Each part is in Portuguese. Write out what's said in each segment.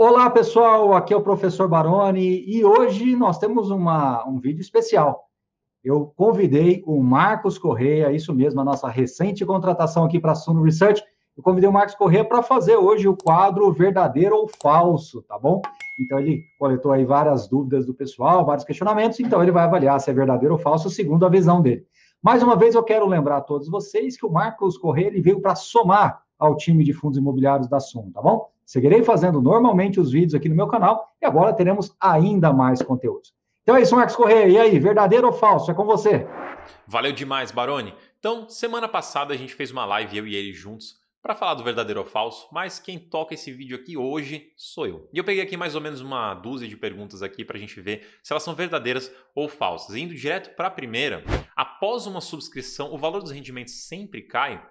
Olá, pessoal. Aqui é o professor Baroni e hoje nós temos uma, um vídeo especial. Eu convidei o Marcos Correia, isso mesmo, a nossa recente contratação aqui para a Suno Research. Eu convidei o Marcos Correia para fazer hoje o quadro verdadeiro ou falso, tá bom? Então ele coletou aí várias dúvidas do pessoal, vários questionamentos, então ele vai avaliar se é verdadeiro ou falso segundo a visão dele. Mais uma vez eu quero lembrar a todos vocês que o Marcos Correia ele veio para somar ao time de fundos imobiliários da Suno, tá bom? Seguirei fazendo normalmente os vídeos aqui no meu canal e agora teremos ainda mais conteúdos. Então é isso, Marcos Correia. E aí, verdadeiro ou falso? É com você. Valeu demais, Baroni. Então, semana passada a gente fez uma live, eu e ele juntos, para falar do verdadeiro ou falso, mas quem toca esse vídeo aqui hoje sou eu. E eu peguei aqui mais ou menos uma dúzia de perguntas aqui para a gente ver se elas são verdadeiras ou falsas. Indo direto para a primeira, após uma subscrição, o valor dos rendimentos sempre cai?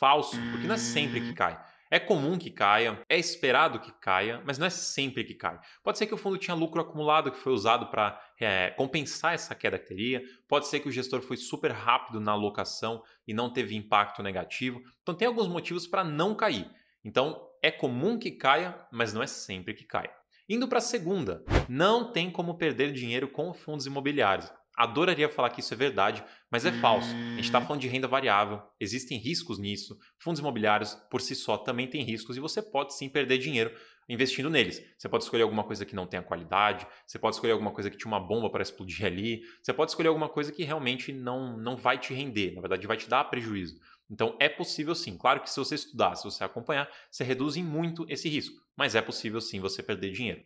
Falso, porque não é sempre que cai. É comum que caia, é esperado que caia, mas não é sempre que cai. Pode ser que o fundo tinha lucro acumulado que foi usado para é, compensar essa queda que teria, pode ser que o gestor foi super rápido na alocação e não teve impacto negativo. Então tem alguns motivos para não cair. Então é comum que caia, mas não é sempre que caia. Indo para a segunda, não tem como perder dinheiro com fundos imobiliários. Adoraria falar que isso é verdade, mas é falso. A gente está hum. falando de renda variável, existem riscos nisso. Fundos imobiliários, por si só, também têm riscos e você pode sim perder dinheiro investindo neles. Você pode escolher alguma coisa que não tenha qualidade, você pode escolher alguma coisa que tinha uma bomba para explodir ali, você pode escolher alguma coisa que realmente não, não vai te render, na verdade, vai te dar prejuízo. Então é possível sim. Claro que se você estudar, se você acompanhar, você reduz muito esse risco, mas é possível sim você perder dinheiro.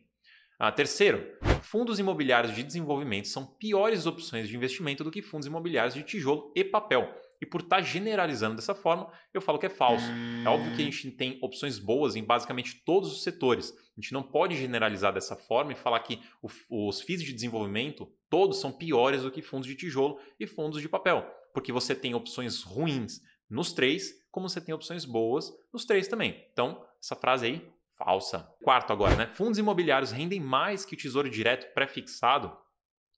Ah, terceiro, fundos imobiliários de desenvolvimento são piores opções de investimento do que fundos imobiliários de tijolo e papel. E por estar tá generalizando dessa forma, eu falo que é falso. É óbvio que a gente tem opções boas em basicamente todos os setores. A gente não pode generalizar dessa forma e falar que os FIIs de desenvolvimento todos são piores do que fundos de tijolo e fundos de papel, porque você tem opções ruins nos três, como você tem opções boas nos três também. Então, essa frase aí Falsa. Quarto agora, né? Fundos imobiliários rendem mais que o Tesouro Direto pré-fixado?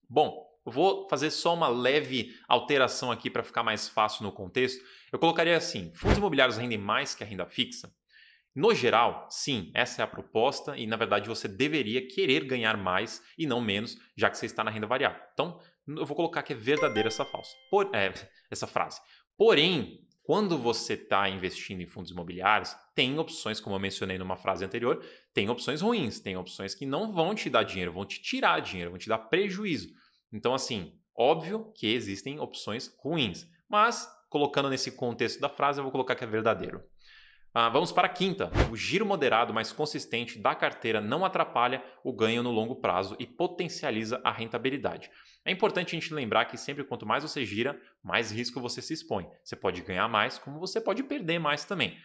Bom, vou fazer só uma leve alteração aqui para ficar mais fácil no contexto. Eu colocaria assim: fundos imobiliários rendem mais que a renda fixa? No geral, sim, essa é a proposta e na verdade você deveria querer ganhar mais e não menos, já que você está na renda variável. Então, eu vou colocar que é verdadeira essa falsa. Por, é, essa frase. Porém, quando você está investindo em fundos imobiliários, tem opções, como eu mencionei numa frase anterior, tem opções ruins, tem opções que não vão te dar dinheiro, vão te tirar dinheiro, vão te dar prejuízo. Então, assim, óbvio que existem opções ruins, mas colocando nesse contexto da frase, eu vou colocar que é verdadeiro. Ah, vamos para a quinta. O giro moderado mais consistente da carteira não atrapalha o ganho no longo prazo e potencializa a rentabilidade. É importante a gente lembrar que sempre quanto mais você gira, mais risco você se expõe. Você pode ganhar mais, como você pode perder mais também.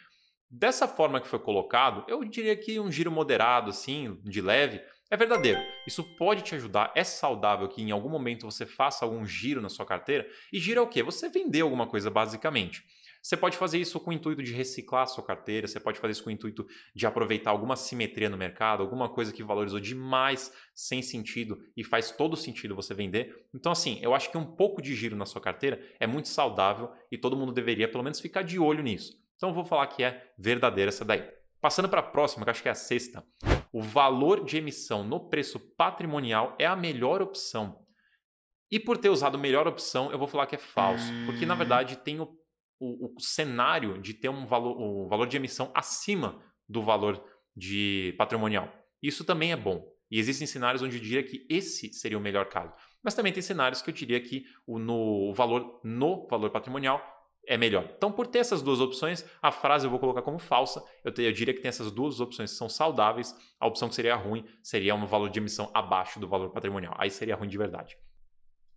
Dessa forma que foi colocado, eu diria que um giro moderado, assim, de leve, é verdadeiro. Isso pode te ajudar, é saudável que em algum momento você faça algum giro na sua carteira. E gira é o quê? Você vender alguma coisa basicamente. Você pode fazer isso com o intuito de reciclar a sua carteira, você pode fazer isso com o intuito de aproveitar alguma simetria no mercado, alguma coisa que valorizou demais sem sentido e faz todo sentido você vender. Então, assim, eu acho que um pouco de giro na sua carteira é muito saudável e todo mundo deveria pelo menos ficar de olho nisso. Então, eu vou falar que é verdadeira essa daí. Passando para a próxima, que acho que é a sexta. O valor de emissão no preço patrimonial é a melhor opção. E por ter usado melhor opção, eu vou falar que é falso, porque na hum. verdade tem o o, o cenário de ter um valor, um valor de emissão acima do valor de patrimonial. Isso também é bom. E existem cenários onde eu diria que esse seria o melhor caso. Mas também tem cenários que eu diria que o, no, o valor no valor patrimonial é melhor. Então, por ter essas duas opções, a frase eu vou colocar como falsa. Eu, te, eu diria que tem essas duas opções que são saudáveis. A opção que seria ruim seria um valor de emissão abaixo do valor patrimonial. Aí seria ruim de verdade.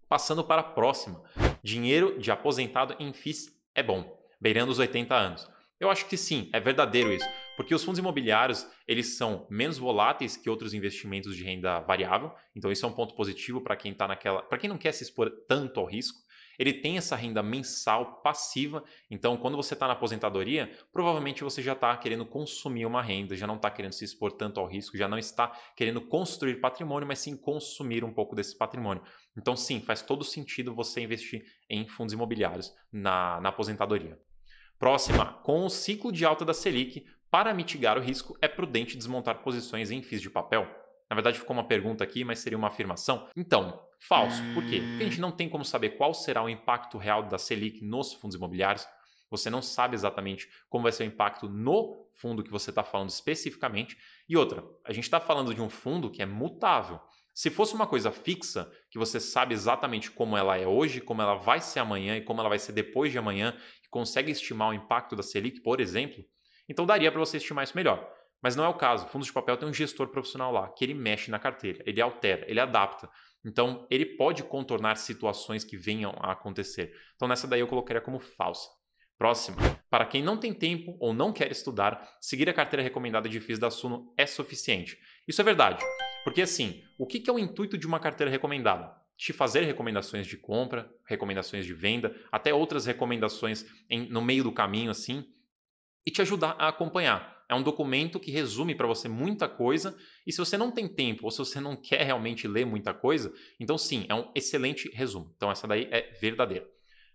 Passando para a próxima: dinheiro de aposentado em FIIs é bom, beirando os 80 anos. Eu acho que sim, é verdadeiro isso, porque os fundos imobiliários, eles são menos voláteis que outros investimentos de renda variável, então isso é um ponto positivo para quem tá naquela, para quem não quer se expor tanto ao risco, ele tem essa renda mensal passiva. Então, quando você está na aposentadoria, provavelmente você já está querendo consumir uma renda, já não está querendo se expor tanto ao risco, já não está querendo construir patrimônio, mas sim consumir um pouco desse patrimônio. Então, sim, faz todo sentido você investir em fundos imobiliários na, na aposentadoria. Próxima, com o ciclo de alta da Selic, para mitigar o risco, é prudente desmontar posições em FIIs de papel? Na verdade, ficou uma pergunta aqui, mas seria uma afirmação. Então, Falso. Por quê? Porque a gente não tem como saber qual será o impacto real da Selic nos fundos imobiliários. Você não sabe exatamente como vai ser o impacto no fundo que você está falando especificamente. E outra, a gente está falando de um fundo que é mutável. Se fosse uma coisa fixa, que você sabe exatamente como ela é hoje, como ela vai ser amanhã e como ela vai ser depois de amanhã, e consegue estimar o impacto da Selic, por exemplo, então daria para você estimar isso melhor. Mas não é o caso. Fundos de papel tem um gestor profissional lá, que ele mexe na carteira, ele altera, ele adapta. Então, ele pode contornar situações que venham a acontecer. Então, nessa daí eu colocaria como falsa. Próxima. Para quem não tem tempo ou não quer estudar, seguir a carteira recomendada de fis da Suno é suficiente. Isso é verdade. Porque, assim, o que é o intuito de uma carteira recomendada? Te fazer recomendações de compra, recomendações de venda, até outras recomendações em, no meio do caminho, assim, e te ajudar a acompanhar. É um documento que resume para você muita coisa. E se você não tem tempo ou se você não quer realmente ler muita coisa, então sim, é um excelente resumo. Então essa daí é verdadeira.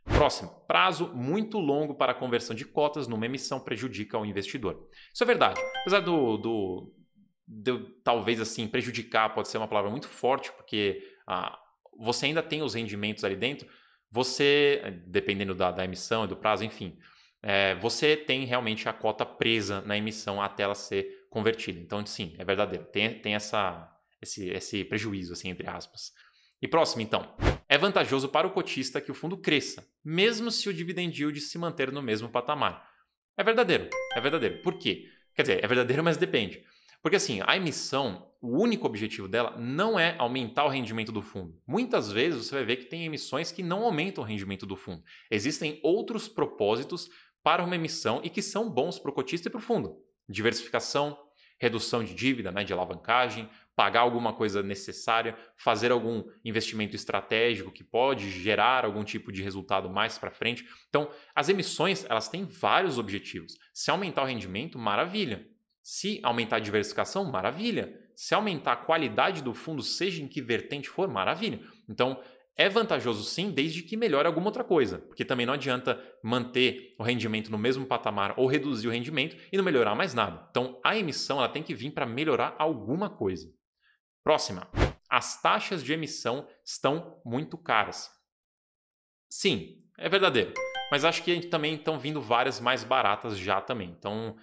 Próximo, prazo muito longo para conversão de cotas numa emissão prejudica o investidor. Isso é verdade. Apesar do, do, do talvez assim, prejudicar pode ser uma palavra muito forte, porque ah, você ainda tem os rendimentos ali dentro, você, dependendo da, da emissão e do prazo, enfim, é, você tem realmente a cota presa na emissão até ela ser convertida. Então, sim, é verdadeiro. Tem, tem essa, esse, esse prejuízo, assim, entre aspas. E próximo, então. É vantajoso para o cotista que o fundo cresça, mesmo se o dividend yield se manter no mesmo patamar. É verdadeiro, é verdadeiro. Por quê? Quer dizer, é verdadeiro, mas depende. Porque assim, a emissão, o único objetivo dela não é aumentar o rendimento do fundo. Muitas vezes você vai ver que tem emissões que não aumentam o rendimento do fundo. Existem outros propósitos para uma emissão e que são bons para o cotista e para o fundo. Diversificação, redução de dívida, né, de alavancagem, pagar alguma coisa necessária, fazer algum investimento estratégico que pode gerar algum tipo de resultado mais para frente. Então, as emissões, elas têm vários objetivos. Se aumentar o rendimento, maravilha. Se aumentar a diversificação, maravilha. Se aumentar a qualidade do fundo, seja em que vertente for, maravilha. Então, é vantajoso sim, desde que melhore alguma outra coisa, porque também não adianta manter o rendimento no mesmo patamar ou reduzir o rendimento e não melhorar mais nada. Então, a emissão ela tem que vir para melhorar alguma coisa. Próxima. As taxas de emissão estão muito caras. Sim, é verdadeiro. Mas acho que também estão vindo várias mais baratas já também. Então,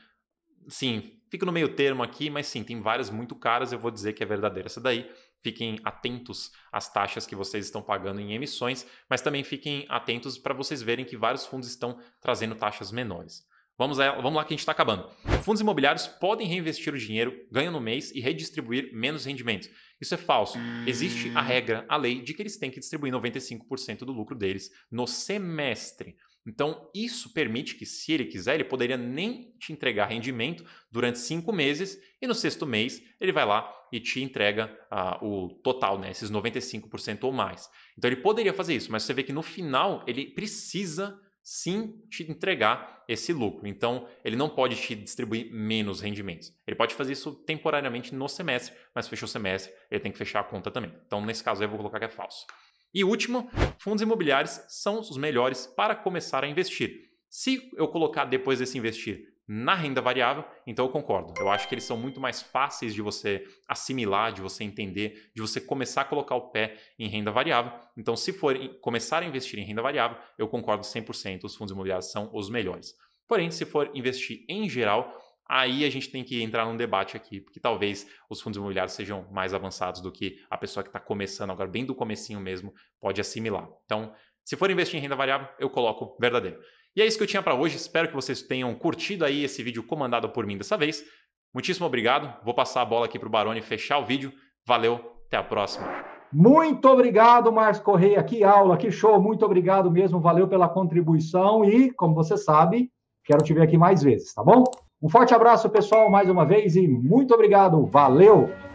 sim, fico no meio termo aqui, mas sim, tem várias muito caras, eu vou dizer que é verdadeira essa daí. Fiquem atentos às taxas que vocês estão pagando em emissões, mas também fiquem atentos para vocês verem que vários fundos estão trazendo taxas menores. Vamos lá, vamos lá que a gente está acabando. Fundos imobiliários podem reinvestir o dinheiro ganho no mês e redistribuir menos rendimentos. Isso é falso. Existe a hum. regra, a lei de que eles têm que distribuir 95% do lucro deles no semestre. Então, isso permite que, se ele quiser, ele poderia nem te entregar rendimento durante cinco meses e no sexto mês ele vai lá e te entrega ah, o total, né, esses 95% ou mais. Então, ele poderia fazer isso, mas você vê que no final ele precisa sim te entregar esse lucro. Então, ele não pode te distribuir menos rendimentos. Ele pode fazer isso temporariamente no semestre, mas fechou o semestre, ele tem que fechar a conta também. Então, nesse caso, eu vou colocar que é falso. E último, fundos imobiliários são os melhores para começar a investir. Se eu colocar depois desse investir na renda variável, então eu concordo. Eu acho que eles são muito mais fáceis de você assimilar, de você entender, de você começar a colocar o pé em renda variável. Então, se for começar a investir em renda variável, eu concordo 100%, os fundos imobiliários são os melhores. Porém, se for investir em geral, aí a gente tem que entrar num debate aqui, porque talvez os fundos imobiliários sejam mais avançados do que a pessoa que está começando agora, bem do comecinho mesmo, pode assimilar. Então, se for investir em renda variável, eu coloco verdadeiro. E é isso que eu tinha para hoje. Espero que vocês tenham curtido aí esse vídeo comandado por mim dessa vez. Muitíssimo obrigado. Vou passar a bola aqui para o Barone fechar o vídeo. Valeu, até a próxima. Muito obrigado, Marcos Correia. Que aula, que show. Muito obrigado mesmo. Valeu pela contribuição e, como você sabe, quero te ver aqui mais vezes, tá bom? Um forte abraço, pessoal, mais uma vez e muito obrigado. Valeu!